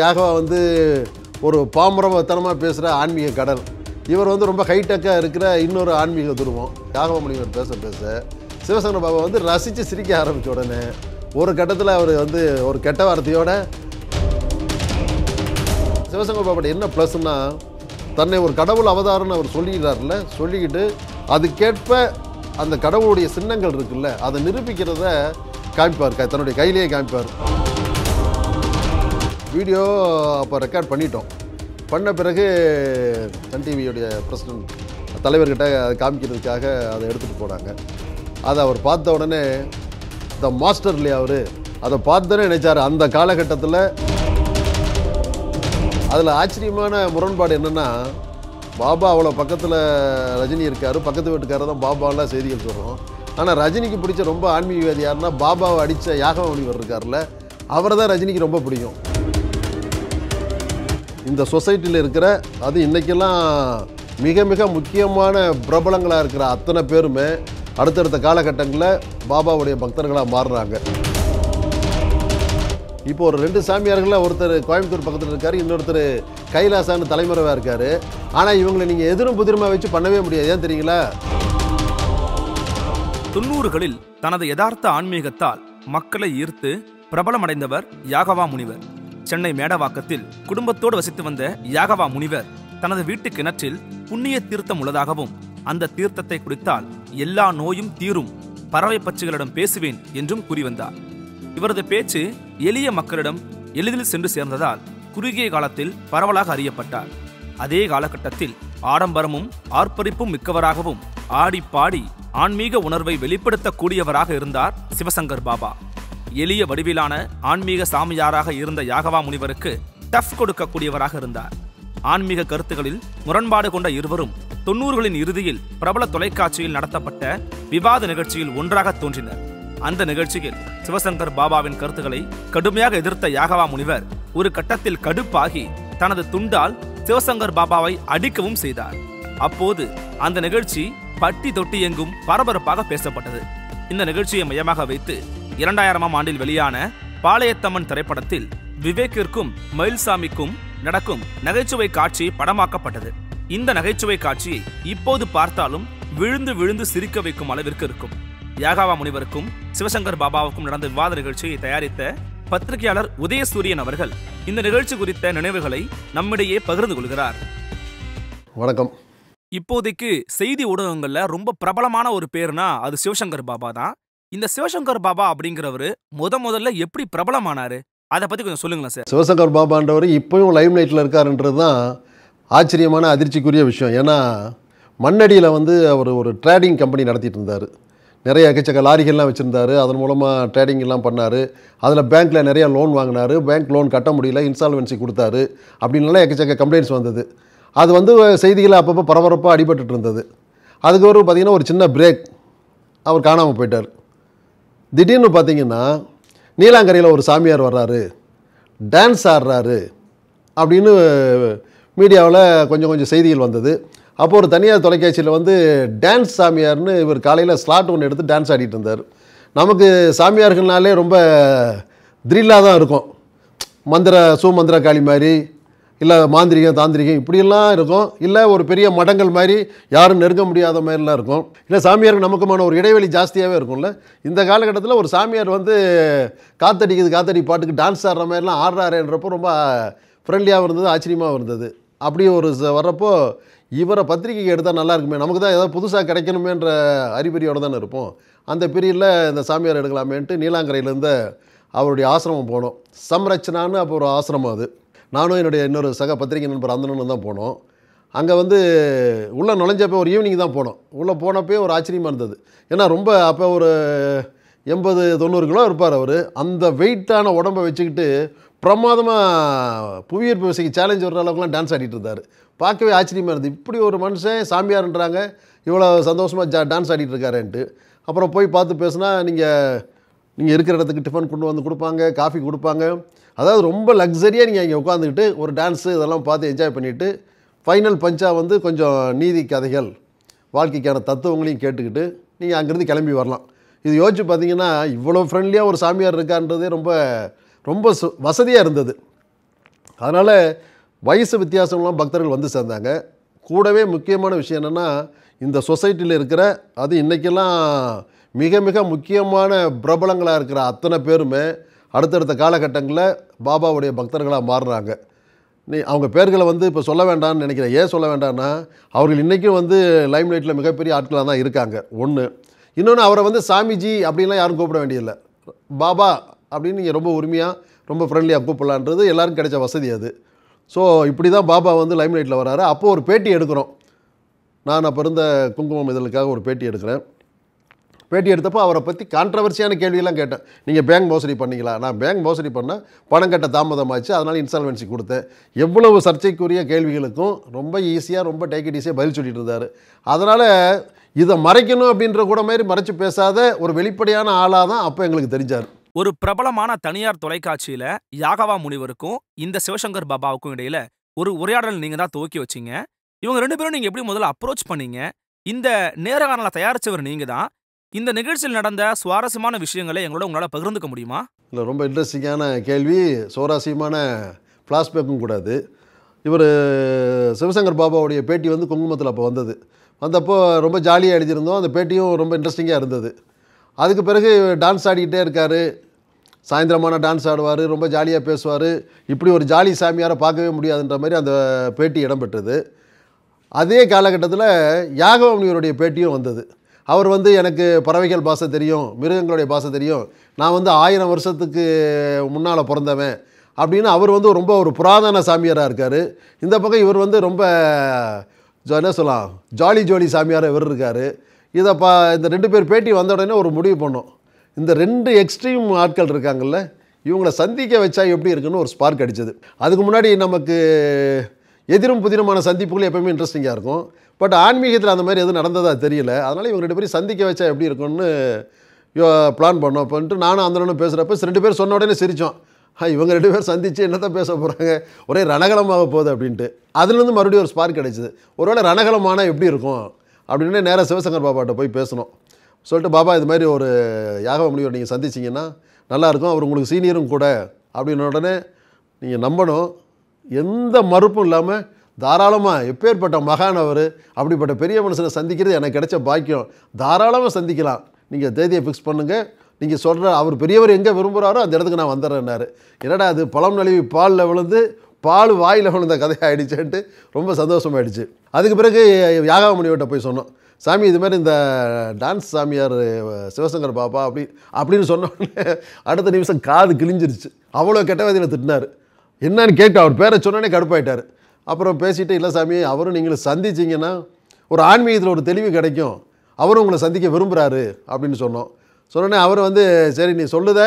யாகவா வந்து ஒரு பாமரவத்தனமாக பேசுகிற ஆன்மீக கடல் இவர் வந்து ரொம்ப ஹைடெக்காக இருக்கிற இன்னொரு ஆன்மீக துருவம் யாகவா மொழிவர் பேச பேச சிவசங்கர பாபா வந்து ரசித்து சிரிக்க ஆரம்பித்த உடனே ஒரு கட்டத்தில் அவர் வந்து ஒரு கெட்ட வார்த்தையோட சிவசங்கர பாபாட்ட என்ன ப்ளஸ்னா தன்னை ஒரு கடவுள் அவதாரம்னு அவர் சொல்லிக்கிறார்ல சொல்லிக்கிட்டு அதுக்கேற்ப அந்த கடவுளுடைய சின்னங்கள் இருக்குல்ல அதை நிரூபிக்கிறத காமிப்பார் தன்னுடைய கையிலேயே காமிப்பார் வீடியோ அப்போ ரெக்கார்ட் பண்ணிட்டோம் பண்ண பிறகு சன் டிவியுடைய பிரசிடண்ட் தலைவர்கிட்ட அதை காமிக்கிறதுக்காக அதை எடுத்துகிட்டு போனாங்க அதை அவர் பார்த்த உடனே த மாஸ்டர் இல்லையா அவர் அதை பார்த்தோன்னே நினச்சார் அந்த காலகட்டத்தில் அதில் ஆச்சரியமான முரண்பாடு என்னென்னா பாபா அவ்வளோ பக்கத்தில் ரஜினி இருக்கார் பக்கத்து வீட்டுக்காரர் தான் பாபாலாம் செய்திகள் சொல்கிறோம் ஆனால் ரஜினிக்கு பிடிச்ச ரொம்ப ஆன்மீகவாதியாருன்னா யாருன்னா பாபாவை அடித்த யாகவணி இருக்கார்ல அவரை தான் ரஜினிக்கு ரொம்ப பிடிக்கும் இந்த சொசைட்டியில் இருக்கிற அது இன்றைக்கெல்லாம் மிக மிக முக்கியமான பிரபலங்களாக இருக்கிற அத்தனை பேருமே அடுத்தடுத்த காலகட்டங்களில் பாபாவுடைய பக்தர்களாக மாறுறாங்க இப்போ ஒரு ரெண்டு சாமியார்களில் ஒருத்தர் கோயம்புத்தூர் பக்கத்தில் இருக்கார் இன்னொருத்தர் கைலாசான்னு தலைமுறைவாக இருக்கார் ஆனால் இவங்களை நீங்கள் எதிரும் புதிரமாக வச்சு பண்ணவே முடியாது ஏன் தெரியுங்களா தொண்ணூறுகளில் தனது யதார்த்த ஆன்மீகத்தால் மக்களை ஈர்த்து பிரபலமடைந்தவர் யாகவா முனிவர் சென்னை மேடவாக்கத்தில் குடும்பத்தோடு வசித்து வந்த யாகவா முனிவர் தனது வீட்டு கிணற்றில் புண்ணிய தீர்த்தம் உள்ளதாகவும் அந்த தீர்த்தத்தை குடித்தால் எல்லா நோயும் தீரும் பறவை பச்சைகளிடம் பேசுவேன் என்றும் கூறி வந்தார் இவரது பேச்சு எளிய மக்களிடம் எளிதில் சென்று சேர்ந்ததால் குறுகிய காலத்தில் பரவலாக அறியப்பட்டார் அதே காலகட்டத்தில் ஆடம்பரமும் ஆர்ப்பரிப்பும் மிக்கவராகவும் ஆடி பாடி ஆன்மீக உணர்வை வெளிப்படுத்தக்கூடியவராக இருந்தார் சிவசங்கர் பாபா எளிய வடிவிலான ஆன்மீக சாமியாராக இருந்த யாகவா முனிவருக்கு டஃப் கொடுக்கக்கூடியவராக இருந்தார் ஆன்மீக கருத்துகளில் முரண்பாடு கொண்ட இருவரும் தொன்னூறுகளின் இறுதியில் பிரபல தொலைக்காட்சியில் நடத்தப்பட்ட விவாத நிகழ்ச்சியில் ஒன்றாக தோன்றினர் அந்த நிகழ்ச்சியில் சிவசங்கர் பாபாவின் கருத்துக்களை கடுமையாக எதிர்த்த யாகவா முனிவர் ஒரு கட்டத்தில் கடுப்பாகி தனது துண்டால் சிவசங்கர் பாபாவை அடிக்கவும் செய்தார் அப்போது அந்த நிகழ்ச்சி பட்டி தொட்டி எங்கும் பரபரப்பாக பேசப்பட்டது இந்த நிகழ்ச்சியை மையமாக வைத்து இரண்டாயிரமாம் ஆண்டில் வெளியான பாளையத்தம்மன் திரைப்படத்தில் விவேக்கிற்கும் மயில்சாமிக்கும் நடக்கும் நகைச்சுவை காட்சி படமாக்கப்பட்டது இந்த நகைச்சுவை காட்சியை இப்போது பார்த்தாலும் விழுந்து விழுந்து சிரிக்க வைக்கும் அளவிற்கு இருக்கும் யாகாவா முனிவருக்கும் சிவசங்கர் பாபாவுக்கும் நடந்த விவாத நிகழ்ச்சியை தயாரித்த பத்திரிகையாளர் உதயசூரியன் அவர்கள் இந்த நிகழ்ச்சி குறித்த நினைவுகளை நம்மிடையே பகிர்ந்து கொள்கிறார் வணக்கம் இப்போதைக்கு செய்தி ஊடகங்கள்ல ரொம்ப பிரபலமான ஒரு பேருனா அது சிவசங்கர் பாபா தான் இந்த சிவசங்கர் பாபா அப்படிங்கிறவர் முத முதல்ல எப்படி பிரபலமானாரு அதை பற்றி கொஞ்சம் சொல்லுங்களேன் சார் சிவசங்கர் பாபான்றவர் இப்போயும் லைம் லைட்டில் இருக்காருன்றது தான் ஆச்சரியமான அதிர்ச்சிக்குரிய விஷயம் ஏன்னா மண்ணடியில் வந்து அவர் ஒரு ட்ரேடிங் கம்பெனி நடத்திட்டு இருந்தார் நிறைய எக்கச்சக்க லாரிகள்லாம் வச்சுருந்தாரு அதன் மூலமாக ட்ரேடிங் எல்லாம் பண்ணார் அதில் பேங்க்கில் நிறையா லோன் வாங்கினார் பேங்க் லோன் கட்ட முடியல இன்சால்வென்சி கொடுத்தாரு அப்படின்லாம் எக்கச்சக்க கம்ப்ளைண்ட்ஸ் வந்தது அது வந்து செய்திகளை அப்பப்போ பரபரப்பாக அடிபட்டு இருந்தது அதுக்கு ஒரு பார்த்திங்கன்னா ஒரு சின்ன பிரேக் அவர் காணாமல் போயிட்டார் திடீர்னு பார்த்தீங்கன்னா நீலாங்கரையில் ஒரு சாமியார் வர்றாரு டான்ஸ் ஆடுறாரு அப்படின்னு மீடியாவில் கொஞ்சம் கொஞ்சம் செய்திகள் வந்தது அப்போ ஒரு தனியார் தொலைக்காட்சியில் வந்து டான்ஸ் சாமியார்னு இவர் காலையில் ஸ்லாட் ஒன்று எடுத்து டான்ஸ் ஆடிட்டு இருந்தார் நமக்கு சாமியார்கள்னாலே ரொம்ப த்ரில்லாக தான் இருக்கும் மந்திர சூமந்திர காளி மாதிரி இல்லை மாந்திரிகம் தாந்திரிகம் இப்படியெல்லாம் இருக்கும் இல்லை ஒரு பெரிய மடங்கள் மாதிரி யாரும் நெருங்க முடியாத மாதிரிலாம் இருக்கும் இல்லை சாமியாருக்கு நமக்குமான ஒரு இடைவெளி ஜாஸ்தியாகவே இருக்கும்ல இந்த காலகட்டத்தில் ஒரு சாமியார் வந்து காத்தடிக்குது காத்தடி பாட்டுக்கு டான்ஸ் ஆடுற மாதிரிலாம் ஆடுறாருன்றப்போ ரொம்ப ஃப்ரெண்ட்லியாகவும் இருந்தது ஆச்சரியமாகவும் இருந்தது அப்படி ஒரு வர்றப்போ இவரை பத்திரிகைக்கு எடுத்தால் நல்லா இருக்குமே நமக்கு தான் ஏதாவது புதுசாக கிடைக்கணுமேன்ற அறிகுறியோடு தானே இருப்போம் அந்த பிரியில் இந்த சாமியார் எடுக்கலாமேன்ட்டு நீலாங்கரையிலேருந்து அவருடைய ஆசிரமம் போனோம் சம்ரச்சனான்னு அப்போ ஒரு ஆசிரமம் அது நானும் என்னுடைய இன்னொரு சக பத்திரிகை நண்பர் அந்தனன்னு தான் போனோம் அங்கே வந்து உள்ளே நுழைஞ்சப்போ ஒரு ஈவினிங் தான் போனோம் உள்ளே போனப்பே ஒரு ஆச்சரியமாக இருந்தது ஏன்னா ரொம்ப அப்போ ஒரு எண்பது தொண்ணூறு கிலோ இருப்பார் அவர் அந்த வெயிட்டான உடம்பை வச்சுக்கிட்டு பிரமாதமாக புவியீர்ப்பு விசைக்கு சேலஞ்ச் வர்ற அளவுக்குலாம் டான்ஸ் ஆடிட்டு இருந்தார் பார்க்கவே ஆச்சரியமாக இருந்தது இப்படி ஒரு மனுஷன் சாமியார்ன்றாங்க இவ்வளோ சந்தோஷமாக ஜா டான்ஸ் ஆடிட்டு இருக்காருன்ட்டு அப்புறம் போய் பார்த்து பேசுனா நீங்கள் நீங்கள் இருக்கிற இடத்துக்கு டிஃபன் கொண்டு வந்து கொடுப்பாங்க காஃபி கொடுப்பாங்க அதாவது ரொம்ப லக்ஸரியாக நீங்கள் அங்கே உட்காந்துக்கிட்டு ஒரு டான்ஸு இதெல்லாம் பார்த்து என்ஜாய் பண்ணிவிட்டு ஃபைனல் பஞ்சாக வந்து கொஞ்சம் நீதி கதைகள் வாழ்க்கைக்கான தத்துவங்களையும் கேட்டுக்கிட்டு நீங்கள் அங்கேருந்து கிளம்பி வரலாம் இது யோசிச்சு பார்த்தீங்கன்னா இவ்வளோ ஃப்ரெண்ட்லியாக ஒரு சாமியார் இருக்கான்றதே ரொம்ப ரொம்ப சு வசதியாக இருந்தது அதனால் வயசு வித்தியாசம்லாம் பக்தர்கள் வந்து சேர்ந்தாங்க கூடவே முக்கியமான விஷயம் என்னென்னா இந்த சொசைட்டியில் இருக்கிற அது இன்றைக்கெல்லாம் மிக மிக முக்கியமான பிரபலங்களாக இருக்கிற அத்தனை பேருமே அடுத்தடுத்த காலகட்டங்களில் பாபாவுடைய பக்தர்களாக மாறுறாங்க நீ அவங்க பேர்களை வந்து இப்போ சொல்ல வேண்டாம்னு நினைக்கிறேன் ஏன் சொல்ல வேண்டாம்னா அவர்கள் இன்றைக்கும் வந்து லைம் லைட்டில் மிகப்பெரிய ஆட்களாக தான் இருக்காங்க ஒன்று இன்னொன்று அவரை வந்து சாமிஜி அப்படின்லாம் யாரும் கூப்பிட வேண்டியதில்லை பாபா அப்படின்னு நீங்கள் ரொம்ப உரிமையாக ரொம்ப ஃப்ரெண்ட்லியாக கூப்பிடலான்றது எல்லோரும் கிடைச்ச வசதி அது ஸோ இப்படி தான் பாபா வந்து லைம் லைட்டில் வராரு அப்போது ஒரு பேட்டி எடுக்கிறோம் நான் அப்போ இருந்த குங்குமம் இதழுக்காக ஒரு பேட்டி எடுக்கிறேன் பேட்டி எடுத்தப்போ அவரை பற்றி கான்ட்ரவர்சியான கேள்வியெல்லாம் கேட்டேன் நீங்கள் பேங்க் மோசடி பண்ணீங்களா நான் பேங்க் மோசடி பண்ணால் பணம் கட்ட தாமதமாச்சு அதனால் இன்சால்வன்சி கொடுத்தேன் எவ்வளவு சர்ச்சைக்குரிய கேள்விகளுக்கும் ரொம்ப ஈஸியாக ரொம்ப டேக்கெட் ஈஸியாக பதில் சொல்லிட்டு இருந்தார் அதனால் இதை மறைக்கணும் அப்படின்ற கூட மாதிரி மறைச்சு பேசாத ஒரு வெளிப்படையான ஆளாக தான் அப்போ எங்களுக்கு தெரிஞ்சார் ஒரு பிரபலமான தனியார் தொலைக்காட்சியில் யாகவா முனிவருக்கும் இந்த சிவசங்கர் பாபாவுக்கும் இடையில ஒரு உரையாடல் நீங்கள் தான் துவக்கி வச்சிங்க இவங்க ரெண்டு பேரும் நீங்கள் எப்படி முதல்ல அப்ரோச் பண்ணீங்க இந்த நேரகாரனில் தயாரித்தவர் நீங்கள் தான் இந்த நிகழ்ச்சியில் நடந்த சுவாரஸ்யமான விஷயங்களை எங்களோட உங்களால் பகிர்ந்துக்க முடியுமா இல்லை ரொம்ப இன்ட்ரெஸ்டிங்கான கேள்வி சுவாரஸ்யமான ஃப்ளாஷ்பேக்கும் கூடாது இவர் சிவசங்கர் பாபாவுடைய பேட்டி வந்து குங்குமத்தில் அப்போ வந்தது வந்தப்போ ரொம்ப ஜாலியாக எழுதியிருந்தோம் அந்த பேட்டியும் ரொம்ப இன்ட்ரெஸ்டிங்காக இருந்தது அதுக்கு பிறகு டான்ஸ் ஆடிக்கிட்டே இருக்கார் சாயந்தரமான டான்ஸ் ஆடுவார் ரொம்ப ஜாலியாக பேசுவார் இப்படி ஒரு ஜாலி சாமியாரை பார்க்கவே முடியாதுன்ற மாதிரி அந்த பேட்டி இடம்பெற்றது அதே காலகட்டத்தில் யாகவம்னியருடைய பேட்டியும் வந்தது அவர் வந்து எனக்கு பறவைகள் பாசை தெரியும் மிருகங்களுடைய பாசை தெரியும் நான் வந்து ஆயிரம் வருஷத்துக்கு முன்னால் பிறந்தவன் அப்படின்னு அவர் வந்து ரொம்ப ஒரு புராதன சாமியாராக இருக்கார் இந்த பக்கம் இவர் வந்து ரொம்ப என்ன சொல்லலாம் ஜாலி ஜோலி சாமியாராக இவர் இருக்கார் இதை பா இந்த ரெண்டு பேர் பேட்டி வந்த உடனே ஒரு முடிவு பண்ணோம் இந்த ரெண்டு எக்ஸ்ட்ரீம் ஆட்கள் இருக்காங்கல்ல இவங்களை சந்திக்க வச்சா எப்படி இருக்குன்னு ஒரு ஸ்பார்க் அடித்தது அதுக்கு முன்னாடி நமக்கு எதிரும் புதினமான சந்திப்புகள் எப்போயுமே இன்ட்ரெஸ்டிங்காக இருக்கும் பட் ஆன்மீகத்தில் அந்த மாதிரி எதுவும் நடந்ததாக தெரியல அதனால் இவங்க ரெண்டு பேரும் சந்திக்க வச்சா எப்படி இருக்கும்னு யோ பிளான் பண்ணோம் அப்படின்ட்டு நானும் அந்தனும் பேசுகிறப்ப ரெண்டு பேர் சொன்ன உடனே சிரித்தோம் இவங்க ரெண்டு பேர் சந்தித்து என்ன தான் பேச போகிறாங்க ஒரே ரணகலமாக போகுது அப்படின்ட்டு அதுலேருந்து மறுபடியும் ஒரு ஸ்பார்க் கிடைச்சிது ஒருவேளை ரணகலமானால் எப்படி இருக்கும் அப்படின்னு நேராக சிவசங்கர் பாபாட்ட போய் பேசணும் சொல்லிட்டு பாபா இது மாதிரி ஒரு யாக முடியும் நீங்கள் சந்திச்சிங்கன்னா நல்லாயிருக்கும் அவர் உங்களுக்கு சீனியரும் கூட அப்படின்ன உடனே நீங்கள் நம்பணும் எந்த மறுப்பும் இல்லாமல் தாராளமாக எப்பேற்பட்ட மகான் அவர் அப்படிப்பட்ட பெரிய மனுஷனை சந்திக்கிறது எனக்கு கிடைச்ச பாக்கியம் தாராளமாக சந்திக்கலாம் நீங்கள் தேதியை ஃபிக்ஸ் பண்ணுங்கள் நீங்கள் சொல்கிற அவர் பெரியவர் எங்கே விரும்புகிறாரோ அந்த இடத்துக்கு நான் வந்துடுறேன்னாரு என்னடா அது பழம் நழுவி பாலில் விழுந்து பால் வாயில் விழுந்த கதையாயிடுச்சேன்ட்டு ரொம்ப சந்தோஷமாயிடுச்சு அதுக்கு பிறகு யாகாமணியோட்ட போய் சொன்னோம் சாமி இது மாதிரி இந்த டான்ஸ் சாமியார் சிவசங்கர் பாப்பா அப்படி அப்படின்னு சொன்னோடனே அடுத்த நிமிஷம் காது கிழிஞ்சிருச்சு அவ்வளோ கெட்ட வேதியில் திட்டினார் என்னன்னு கேட்டு அவர் பேரை சொன்னே கடுப்பாயிட்டார் அப்புறம் பேசிட்டு இல்லை சாமி அவரும் நீங்களும் சந்திச்சிங்கன்னா ஒரு ஆன்மீகத்தில் ஒரு தெளிவு கிடைக்கும் அவரும் உங்களை சந்திக்க விரும்புகிறாரு அப்படின்னு சொன்னோம் சொன்னோடனே அவர் வந்து சரி நீ சொல்லுத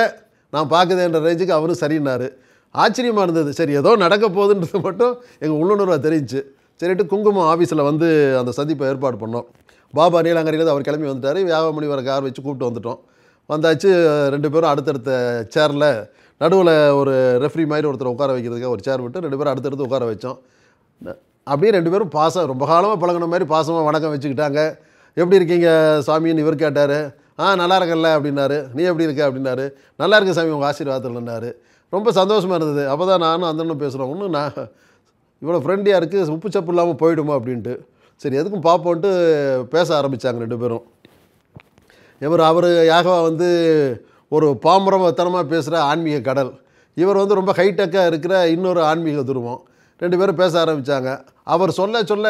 நான் பார்க்குதேன்ற ரேஞ்சுக்கு அவரும் சரின்னாரு ஆச்சரியமாக இருந்தது சரி ஏதோ நடக்க போகுதுன்றது மட்டும் எங்கள் உள்ளுணர்வாக தெரிஞ்சு சரிட்டு குங்குமம் ஆஃபீஸில் வந்து அந்த சந்திப்பை ஏற்பாடு பண்ணோம் பாபா நீலாங்கரையிலேருந்து அவர் கிளம்பி வந்துட்டார் வியாபார மணி வர கார் வச்சு கூப்பிட்டு வந்துட்டோம் வந்தாச்சு ரெண்டு பேரும் அடுத்தடுத்த சேரில் நடுவில் ஒரு ரெஃப்ரி மாதிரி ஒருத்தர் உட்கார வைக்கிறதுக்காக ஒரு சேர் விட்டு ரெண்டு பேரும் அடுத்தடுத்து உட்கார வச்சோம் அப்படியே ரெண்டு பேரும் பாசம் ரொம்ப காலமாக பழகின மாதிரி பாசமாக வணக்கம் வச்சுக்கிட்டாங்க எப்படி இருக்கீங்க சாமின்னு இவர் கேட்டார் ஆ நல்லா இருக்கல அப்படின்னாரு நீ எப்படி இருக்க அப்படின்னாரு நல்லா இருக்க சாமி உங்கள் ஆசீர்வாதத்தில்னாரு ரொம்ப சந்தோஷமாக இருந்தது அப்போ தான் நானும் அந்தனும் பேசுகிறோம் ஒன்றும் நான் இவ்வளோ ஃப்ரெண்டியாக இருக்குது உப்பு சப்பு இல்லாமல் போயிடுமா அப்படின்ட்டு சரி எதுக்கும் பார்ப்போன்ட்டு பேச ஆரம்பித்தாங்க ரெண்டு பேரும் இவர் அவர் யாகவா வந்து ஒரு பாம்பரமத்தனமாக பேசுகிற ஆன்மீக கடல் இவர் வந்து ரொம்ப ஹைடெக்காக இருக்கிற இன்னொரு ஆன்மீக துருவம் ரெண்டு பேரும் பேச ஆரம்பித்தாங்க அவர் சொல்ல சொல்ல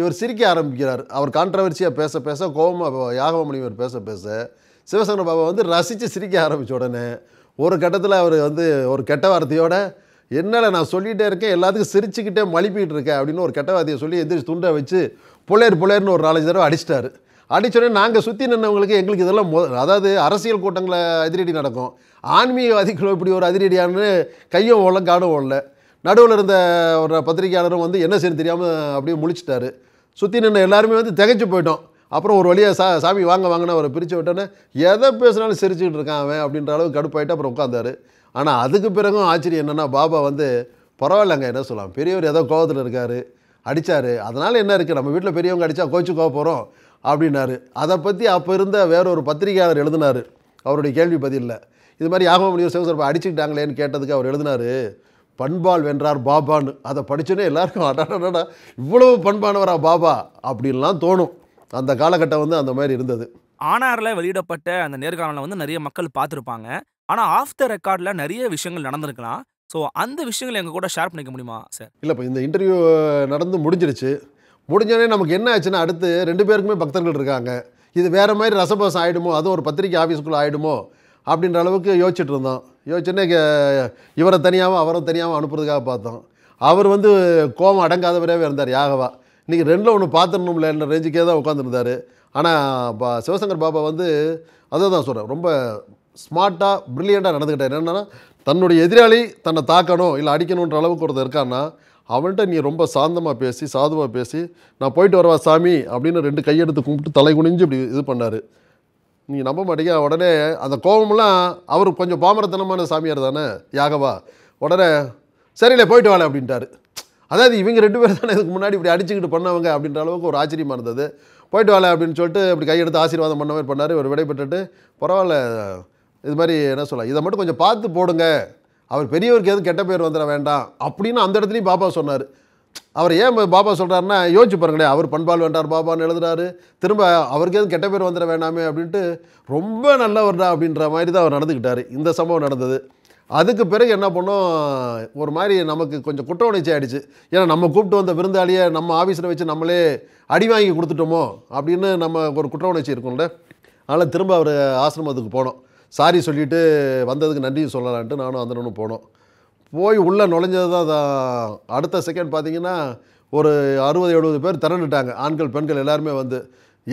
இவர் சிரிக்க ஆரம்பிக்கிறார் அவர் கான்ட்ரவர்சியாக பேச பேச கோபமாக யாகவமணி இவர் பேச பேச சிவசங்கர பாபா வந்து ரசித்து சிரிக்க ஆரம்பித்த உடனே ஒரு கட்டத்தில் அவர் வந்து ஒரு கெட்ட வார்த்தையோடு என்னால் நான் சொல்லிகிட்டே இருக்கேன் எல்லாத்துக்கும் சிரிச்சுக்கிட்டே மலிப்பிக்கிட்டு இருக்கேன் அப்படின்னு ஒரு கெட்ட வார்த்தையை சொல்லி எந்திரிச்சு துண்டை வச்சு புள்ளையர் புள்ளையர்னு ஒரு நாலஞ்சு தடவை அடிச்சிட்டாரு அடிச்சோடனே நாங்கள் சுற்றி நின்றவங்களுக்கு எங்களுக்கு இதெல்லாம் மொ அதாவது அரசியல் கூட்டங்களை அதிரடி நடக்கும் ஆன்மீகவாதிகளும் இப்படி ஒரு அதிரடியானு கையும் ஓடல காடும் ஓடல நடுவில் இருந்த ஒரு பத்திரிகையாளரும் வந்து என்ன செய்யணும் தெரியாமல் அப்படியே முழிச்சிட்டாரு சுற்றி நின்று எல்லாருமே வந்து திகைச்சு போயிட்டோம் அப்புறம் ஒரு வழியாக சா சாமி வாங்க வாங்கினா அவரை பிரித்து விட்டோன்னே எதை பேசினாலும் சிரிச்சுக்கிட்டு இருக்கான் அவன் அப்படின்ற அளவுக்கு கடுப்பாயிட்டு அப்புறம் உட்காந்தாரு ஆனால் அதுக்கு பிறகும் ஆச்சரியம் என்னென்னா பாபா வந்து பரவாயில்லைங்க என்ன சொல்லலாம் பெரியவர் ஏதோ கோபத்தில் இருக்கார் அடித்தார் அதனால் என்ன இருக்குது நம்ம வீட்டில் பெரியவங்க அடித்தா கோச்சுக்கோ போகிறோம் அப்படின்னாரு அதை பற்றி அப்போ இருந்த வேற ஒரு பத்திரிகையாளர் எழுதினார் அவருடைய கேள்வி பதிலில் இது மாதிரி யாகமணியூர் சிவசர்பா அடிச்சுக்கிட்டாங்களேன்னு கேட்டதுக்கு அவர் எழுதினார் பண்பால் வென்றார் பாபான்னு அதை படித்தோன்னே எல்லாருக்கும் அடாடா இவ்வளவு பண்பானவரா பாபா அப்படின்லாம் தோணும் அந்த காலகட்டம் வந்து அந்த மாதிரி இருந்தது ஆனாரில் வெளியிடப்பட்ட அந்த நேர்காணலை வந்து நிறைய மக்கள் பார்த்துருப்பாங்க ஆனால் ஆஃப் த ரெக்கார்டில் நிறைய விஷயங்கள் நடந்திருக்கலாம் ஸோ அந்த விஷயங்களை எங்கள் கூட ஷேர் பண்ணிக்க முடியுமா சார் இல்லை இப்போ இந்த இன்டர்வியூ நடந்து முடிஞ்சிருச்சு முடிஞ்சோடனே நமக்கு என்ன ஆச்சுன்னா அடுத்து ரெண்டு பேருக்குமே பக்தர்கள் இருக்காங்க இது வேறு மாதிரி ரசபாசம் ஆகிடுமோ அதுவும் ஒரு பத்திரிக்கை ஆஃபீஸ்க்குள்ளே ஆகிடுமோ அப்படின்ற அளவுக்கு யோசிச்சுட்டு இருந்தோம் யோசிச்சோன்னே இவரை தனியாகவும் அவரை தனியாகவும் அனுப்புறதுக்காக பார்த்தோம் அவர் வந்து கோபம் அடங்காதவரே இருந்தார் யாகவா இன்றைக்கி ரெண்டில் ஒன்று பார்த்துடணும்ல என்ற ரேஞ்சுக்கே தான் உட்காந்துருந்தார் ஆனால் பா சிவசங்கர் பாபா வந்து அதை தான் சொல்கிறேன் ரொம்ப ஸ்மார்ட்டாக ப்ரில்லியண்ட்டாக நடந்துக்கிட்டார் என்னென்னா தன்னுடைய எதிராளி தன்னை தாக்கணும் இல்லை அடிக்கணுன்ற அளவுக்கு ஒருத்தர் இருக்கான்னா அவன்கிட்ட நீ ரொம்ப சாந்தமாக பேசி சாதுவாக பேசி நான் போயிட்டு வரவா சாமி அப்படின்னு ரெண்டு கையெடுத்து கும்பிட்டு தலை குனிஞ்சு இப்படி இது பண்ணார் நீ நம்ப மாட்டீங்க உடனே அந்த கோபம்லாம் அவருக்கு கொஞ்சம் பாமரத்தனமான சாமியார் தானே யாகவா உடனே சரியில்லை போயிட்டு வாழ அப்படின்ட்டார் அதாவது இவங்க ரெண்டு பேர் தானே இதுக்கு முன்னாடி இப்படி அடிச்சுக்கிட்டு பண்ணவங்க அப்படின்ற அளவுக்கு ஒரு ஆச்சரியமாக இருந்தது போயிட்டு வாழ அப்படின்னு சொல்லிட்டு இப்படி கையெடுத்து ஆசீர்வாதம் பண்ண மாதிரி பண்ணார் இவர் விடைபெற்றுட்டு பரவாயில்ல இது மாதிரி என்ன சொல்லலாம் இதை மட்டும் கொஞ்சம் பார்த்து போடுங்க அவர் பெரியவருக்கு எதுவும் கெட்ட பேர் வந்துட வேண்டாம் அப்படின்னு அந்த இடத்துலையும் பாப்பா சொன்னார் அவர் ஏன் பாப்பா சொல்கிறாருன்னா யோசிச்சு பாருங்களேன் அவர் பண்பால் வேண்டார் பாபான்னு எழுதுறாரு திரும்ப அவருக்கு எதுவும் கெட்ட பேர் வந்துட வேண்டாமே அப்படின்ட்டு ரொம்ப நல்லவர்டா அப்படின்ற மாதிரி தான் அவர் நடந்துக்கிட்டார் இந்த சம்பவம் நடந்தது அதுக்கு பிறகு என்ன பண்ணோம் ஒரு மாதிரி நமக்கு கொஞ்சம் குற்ற உணர்ச்சி ஆகிடுச்சு ஏன்னா நம்ம கூப்பிட்டு வந்த விருந்தாளியை நம்ம ஆஃபீஸில் வச்சு நம்மளே அடி வாங்கி கொடுத்துட்டோமோ அப்படின்னு நம்ம ஒரு குற்ற உணர்ச்சி இருக்கும்ல அதனால் திரும்ப அவர் ஆசிரமத்துக்கு போனோம் சாரி சொல்லிவிட்டு வந்ததுக்கு நன்றியும் சொல்லலான்ட்டு நானும் அந்தனும் போனோம் போய் உள்ளே நுழைஞ்சது தான் அடுத்த செகண்ட் பார்த்தீங்கன்னா ஒரு அறுபது எழுபது பேர் திரண்டுட்டாங்க ஆண்கள் பெண்கள் எல்லாருமே வந்து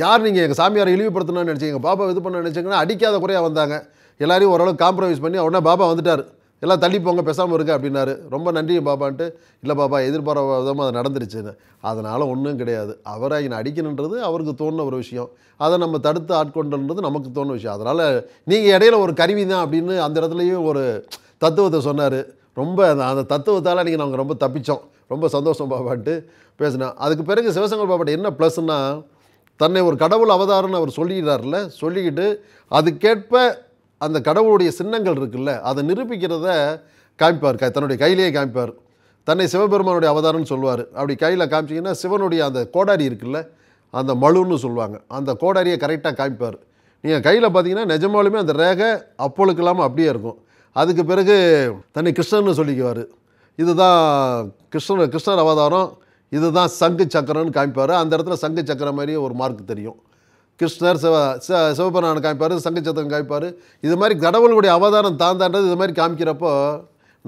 யார் நீங்கள் எங்கள் சாமியாரை இழிவுபடுத்தணும்னு நினச்சிங்க பாபா இது பண்ண நினச்சிங்கன்னா அடிக்காத குறையாக வந்தாங்க எல்லாரையும் ஓரளவுக்கு காம்ப்ரமைஸ் பண்ணி உடனே பாபா வந்துட்டார் எல்லாம் தள்ளி போங்க பேசாமல் இருக்க அப்படின்னாரு ரொம்ப நன்றி பாபான்ட்டு இல்லை பாபா எதிர்பாராத விதமாக அது நடந்துருச்சுன்னு அதனால் ஒன்றும் கிடையாது அவரை என்னை அடிக்கணுன்றது அவருக்கு தோணுன ஒரு விஷயம் அதை நம்ம தடுத்து ஆட்கொண்டுன்றது நமக்கு தோணுன விஷயம் அதனால் நீங்கள் இடையில ஒரு கருவி தான் அப்படின்னு அந்த இடத்துலையும் ஒரு தத்துவத்தை சொன்னார் ரொம்ப அந்த தத்துவத்தால் நீங்கள் நாங்கள் ரொம்ப தப்பித்தோம் ரொம்ப சந்தோஷம் பாபான்ட்டு பேசினேன் அதுக்கு பிறகு சிவசங்கர் பாபாட்ட என்ன ப்ளஸ்னால் தன்னை ஒரு கடவுள் அவதாரம்னு அவர் சொல்லிடுறாருல சொல்லிக்கிட்டு அதுக்கேற்ப அந்த கடவுளுடைய சின்னங்கள் இருக்குல்ல அதை நிரூபிக்கிறத காமிப்பார் தன்னுடைய கையிலேயே காமிப்பார் தன்னை சிவபெருமானுடைய அவதாரம்னு சொல்லுவார் அப்படி கையில் காமிச்சிங்கன்னா சிவனுடைய அந்த கோடாரி இருக்குல்ல அந்த மழுன்னு சொல்லுவாங்க அந்த கோடாரியை கரெக்டாக காமிப்பார் நீங்கள் கையில் பார்த்தீங்கன்னா நிஜமாலுமே அந்த ரேகை அப்போளுக்கு இல்லாமல் அப்படியே இருக்கும் அதுக்கு பிறகு தன்னை கிருஷ்ணன்னு சொல்லிக்குவார் இதுதான் கிருஷ்ணர் கிருஷ்ணர் அவதாரம் இதுதான் சங்கு சக்கரம்னு காமிப்பார் அந்த இடத்துல சங்கு சக்கரம் மாதிரியே ஒரு மார்க் தெரியும் கிருஷ்ணர் சிவ ச சிவபெருமான் காமிப்பார் சங்கச்சத்திரம் காமிப்பார் இது மாதிரி கடவுளுடைய அவதாரம் தாந்தான்றது இது மாதிரி காமிக்கிறப்போ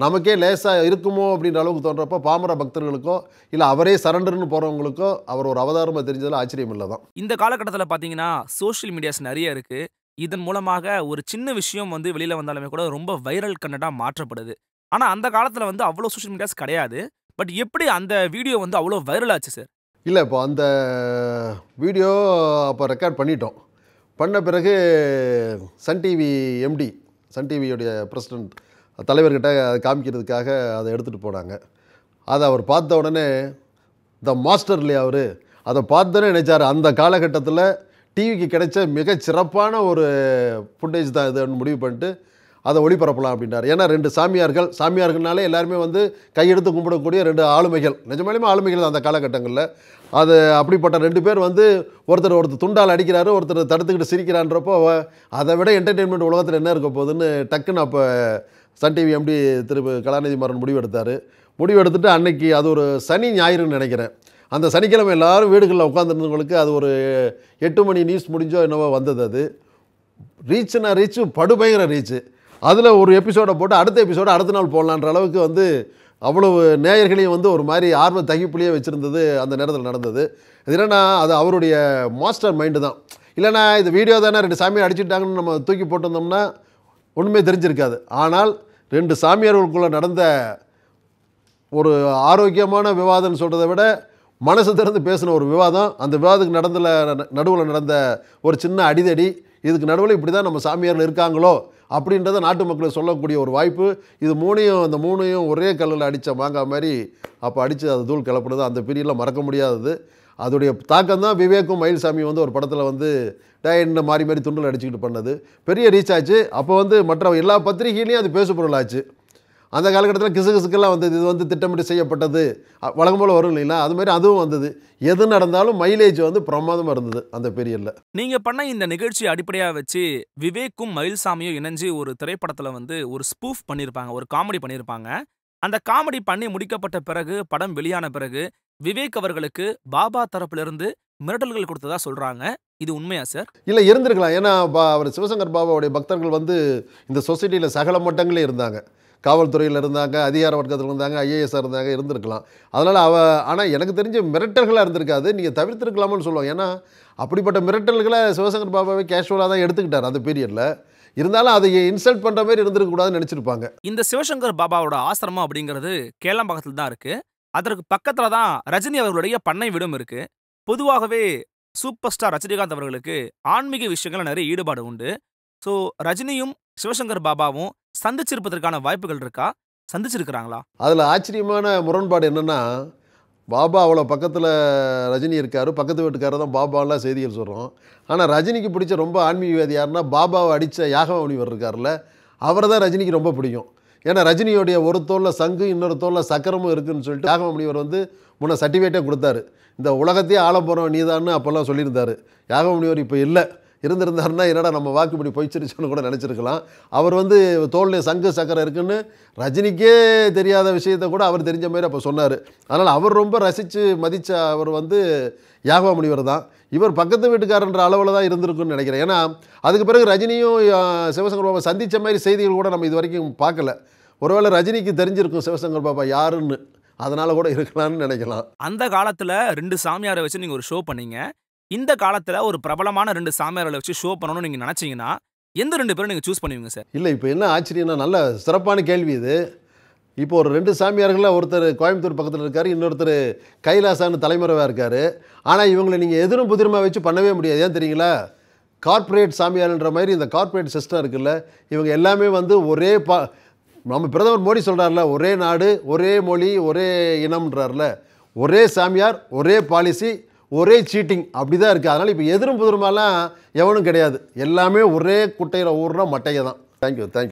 நமக்கே லேசாக இருக்குமோ அப்படின்ற அளவுக்கு தோன்றப்போ பாமர பக்தர்களுக்கோ இல்லை அவரே சரண்டர்னு போகிறவங்களுக்கோ அவர் ஒரு அவதாரமாக தெரிஞ்சதில் ஆச்சரியம் இல்லை தான் இந்த காலகட்டத்தில் பார்த்தீங்கன்னா சோஷியல் மீடியாஸ் நிறைய இருக்குது இதன் மூலமாக ஒரு சின்ன விஷயம் வந்து வெளியில் வந்தாலுமே கூட ரொம்ப வைரல் கண்டடாக மாற்றப்படுது ஆனால் அந்த காலத்தில் வந்து அவ்வளோ சோஷியல் மீடியாஸ் கிடையாது பட் எப்படி அந்த வீடியோ வந்து அவ்வளோ வைரல் ஆச்சு சார் இல்லை இப்போ அந்த வீடியோ அப்போ ரெக்கார்ட் பண்ணிட்டோம் பண்ண பிறகு சன் டிவி எம்டி சன் டிவியுடைய பிரசிடெண்ட் தலைவர்கிட்ட அதை காமிக்கிறதுக்காக அதை எடுத்துகிட்டு போனாங்க அதை அவர் பார்த்த உடனே த மாஸ்டர் இல்லையா அவர் அதை பார்த்தோன்னே நினைச்சார் அந்த காலகட்டத்தில் டிவிக்கு கிடைச்ச மிகச்சிறப்பான ஒரு ஃபுட்டேஜ் தான் இதுன்னு முடிவு பண்ணிட்டு அதை ஒளிபரப்பலாம் அப்படின்றார் ஏன்னா ரெண்டு சாமியார்கள் சாமியார்கள்னாலே எல்லாருமே வந்து கையெடுத்து கும்பிடக்கூடிய ரெண்டு ஆளுமைகள் நிஜமாலுமே ஆளுமைகள் அந்த காலகட்டங்களில் அது அப்படிப்பட்ட ரெண்டு பேர் வந்து ஒருத்தர் ஒருத்தர் துண்டால் அடிக்கிறாரு ஒருத்தர் தடுத்துக்கிட்டு சிரிக்கிறான்றப்போ அதை விட என்டர்டெயின்மெண்ட் உலகத்தில் என்ன இருக்க போகுதுன்னு டக்குன்னு அப்போ சன் டிவி எம்டி திரு கலாநிதி மாறன் முடிவெடுத்தார் முடிவெடுத்துட்டு அன்னைக்கு அது ஒரு சனி ஞாயிறுன்னு நினைக்கிறேன் அந்த சனிக்கிழமை எல்லோரும் வீடுகளில் உட்காந்துருந்தவங்களுக்கு அது ஒரு எட்டு மணி நியூஸ் முடிஞ்சோ என்னவோ வந்தது அது ரீச்சுன்னா ரீச்சு படுபயங்கிற ரீச்சு அதில் ஒரு எபிசோடை போட்டு அடுத்த எபிசோடு அடுத்த நாள் போடலான்ற அளவுக்கு வந்து அவ்வளவு நேயர்களையும் வந்து ஒரு மாதிரி ஆர்வ தகிப்புலேயே வச்சுருந்தது அந்த நேரத்தில் நடந்தது அது என்னென்னா அது அவருடைய மாஸ்டர் மைண்டு தான் இல்லைனா இது வீடியோ தானே ரெண்டு சாமியார் அடிச்சுட்டாங்கன்னு நம்ம தூக்கி போட்டிருந்தோம்னா ஒன்றுமே தெரிஞ்சிருக்காது ஆனால் ரெண்டு சாமியார்களுக்குள்ளே நடந்த ஒரு ஆரோக்கியமான விவாதம்னு சொல்கிறத விட மனசு திறந்து பேசின ஒரு விவாதம் அந்த விவாதத்துக்கு நடந்த நடுவில் நடந்த ஒரு சின்ன அடிதடி இதுக்கு நடுவில் இப்படி தான் நம்ம சாமியார்கள் இருக்காங்களோ அப்படின்றத நாட்டு மக்களுக்கு சொல்லக்கூடிய ஒரு வாய்ப்பு இது மூணையும் அந்த மூணையும் ஒரே கல்லில் அடித்த மாங்காய் மாதிரி அப்போ அடித்து அது தூள் கிளப்புறது அந்த பிரியில் மறக்க முடியாதது அதோடைய தாக்கம் தான் விவேக்கும் மயில்சாமி வந்து ஒரு படத்தில் வந்து டயன்னு மாறி மாறி துண்டில் அடிச்சுக்கிட்டு பண்ணது பெரிய ரீச் ஆச்சு அப்போ வந்து மற்ற எல்லா பத்திரிகையிலையும் அது பேசுபொருள் ஆச்சு அந்த காலகட்டத்தில் கிசு கிசுக்கெல்லாம் வந்தது இது வந்து திட்டமிட்டு செய்யப்பட்டது வழங்கும் போல் வரும் இல்லைங்களா அதுமாதிரி அதுவும் வந்தது எது நடந்தாலும் மைலேஜ் வந்து பிரமாதமாக இருந்தது அந்த பீரியடில் நீங்கள் பண்ண இந்த நிகழ்ச்சியை அடிப்படையாக வச்சு விவேக்கும் மயில்சாமியும் இணைஞ்சு ஒரு திரைப்படத்தில் வந்து ஒரு ஸ்பூஃப் பண்ணியிருப்பாங்க ஒரு காமெடி பண்ணியிருப்பாங்க அந்த காமெடி பண்ணி முடிக்கப்பட்ட பிறகு படம் வெளியான பிறகு விவேக் அவர்களுக்கு பாபா தரப்பிலிருந்து மிரட்டல்கள் கொடுத்ததா சொல்கிறாங்க இது உண்மையா சார் இல்லை இருந்திருக்கலாம் ஏன்னா அவர் சிவசங்கர் பாபாவுடைய பக்தர்கள் வந்து இந்த சொசைட்டியில் சகல மட்டங்களே இருந்தாங்க காவல்துறையில் இருந்தாங்க அதிகார வர்க்கத்தில் இருந்தாங்க ஐஏஎஸ்ஸாக இருந்தாங்க இருந்திருக்கலாம் அதனால் அவ ஆனால் எனக்கு தெரிஞ்ச மிரட்டல்களாக இருந்திருக்காது நீங்கள் தவிர்த்திருக்கலாம்னு சொல்லுவோம் ஏன்னா அப்படிப்பட்ட மிரட்டல்களை சிவசங்கர் பாபாவே கேஷுவலாக தான் எடுத்துக்கிட்டார் அந்த பீரியடில் இருந்தாலும் அதை இன்சல்ட் பண்ணுற மாதிரி இருந்திருக்கக்கூடாதுன்னு நினச்சிருப்பாங்க இந்த சிவசங்கர் பாபாவோட ஆசிரமம் அப்படிங்கிறது கேளம்பாக்கத்தில் தான் இருக்குது அதற்கு பக்கத்தில் தான் ரஜினி அவர்களுடைய பண்ணை விடும் இருக்குது பொதுவாகவே சூப்பர் ஸ்டார் ரஜினிகாந்த் அவர்களுக்கு ஆன்மீக விஷயங்கள்லாம் நிறைய ஈடுபாடு உண்டு ஸோ ரஜினியும் சிவசங்கர் பாபாவும் சந்திச்சிருப்பதற்கான வாய்ப்புகள் இருக்கா சந்திச்சிருக்கிறாங்களா அதில் ஆச்சரியமான முரண்பாடு என்னென்னா பாபா அவ்வளோ பக்கத்தில் ரஜினி இருக்கார் பக்கத்து வீட்டுக்காரர் தான் பாபாலாம் செய்திகள் சொல்கிறோம் ஆனால் ரஜினிக்கு பிடிச்ச ரொம்ப ஆன்மீகவாதி யாருன்னா பாபாவை அடித்த யாகவணிவர் இருக்கார்ல அவரை தான் ரஜினிக்கு ரொம்ப பிடிக்கும் ஏன்னா ரஜினியோடைய ஒரு தோலில் சங்கு இன்னொரு தோலில் சக்கரமும் இருக்குதுன்னு சொல்லிட்டு யாகமணிவர் வந்து முன்ன சர்டிஃபிகேட்டே கொடுத்தாரு இந்த உலகத்தையே ஆள போகிறோம் நீதான்னு அப்போல்லாம் சொல்லியிருந்தார் யாகமணிவர் இப்போ இல்லை இருந்திருந்தாருன்னா என்னடா நம்ம வாக்கு இப்படி போயிச்சிருச்சோன்னு கூட நினச்சிருக்கலாம் அவர் வந்து தோல்லை சங்கு சக்கரை இருக்குன்னு ரஜினிக்கே தெரியாத விஷயத்த கூட அவர் தெரிஞ்ச மாதிரி அப்போ சொன்னார் அதனால் அவர் ரொம்ப ரசித்து மதித்த அவர் வந்து யாகவா முனிவர் தான் இவர் பக்கத்து வீட்டுக்காரன்ற அளவில் தான் இருந்திருக்குன்னு நினைக்கிறேன் ஏன்னா அதுக்கு பிறகு ரஜினியும் சிவசங்கர் பாபா சந்தித்த மாதிரி செய்திகள் கூட நம்ம இது வரைக்கும் பார்க்கல ஒருவேளை ரஜினிக்கு தெரிஞ்சிருக்கும் சிவசங்கர் பாபா யாருன்னு அதனால கூட இருக்கலாம்னு நினைக்கலாம் அந்த காலத்தில் ரெண்டு சாமியாரை வச்சு நீங்கள் ஒரு ஷோ பண்ணீங்க இந்த காலத்தில் ஒரு பிரபலமான ரெண்டு சாமியார்களை வச்சு ஷோ பண்ணணும்னு நீங்கள் நினச்சிங்கன்னா எந்த ரெண்டு பேரும் நீங்கள் சூஸ் பண்ணுவீங்க சார் இல்லை இப்போ என்ன ஆச்சரியம்னா நல்ல சிறப்பான கேள்வி இது இப்போ ஒரு ரெண்டு சாமியார்களில் ஒருத்தர் கோயம்புத்தூர் பக்கத்தில் இருக்கார் இன்னொருத்தர் கைலாசான்னு தலைமுறைவாக இருக்கார் ஆனால் இவங்களை நீங்கள் எதிரும் புதிரமாக வச்சு பண்ணவே முடியாது ஏன் தெரியுங்களா கார்ப்பரேட் சாமியார்ன்ற மாதிரி இந்த கார்ப்பரேட் சிஸ்டம் இருக்குல்ல இவங்க எல்லாமே வந்து ஒரே பா நம்ம பிரதமர் மோடி சொல்கிறார்ல ஒரே நாடு ஒரே மொழி ஒரே இனம்ன்றார்ல ஒரே சாமியார் ஒரே பாலிசி ஒரே சீட்டிங் அப்படி தான் இருக்குது அதனால் இப்போ எதிரும் புதிருமாலாம் எவனும் கிடையாது எல்லாமே ஒரே குட்டையில் ஊறுற மட்டையை தான் தேங்க்யூ தேங்க்யூ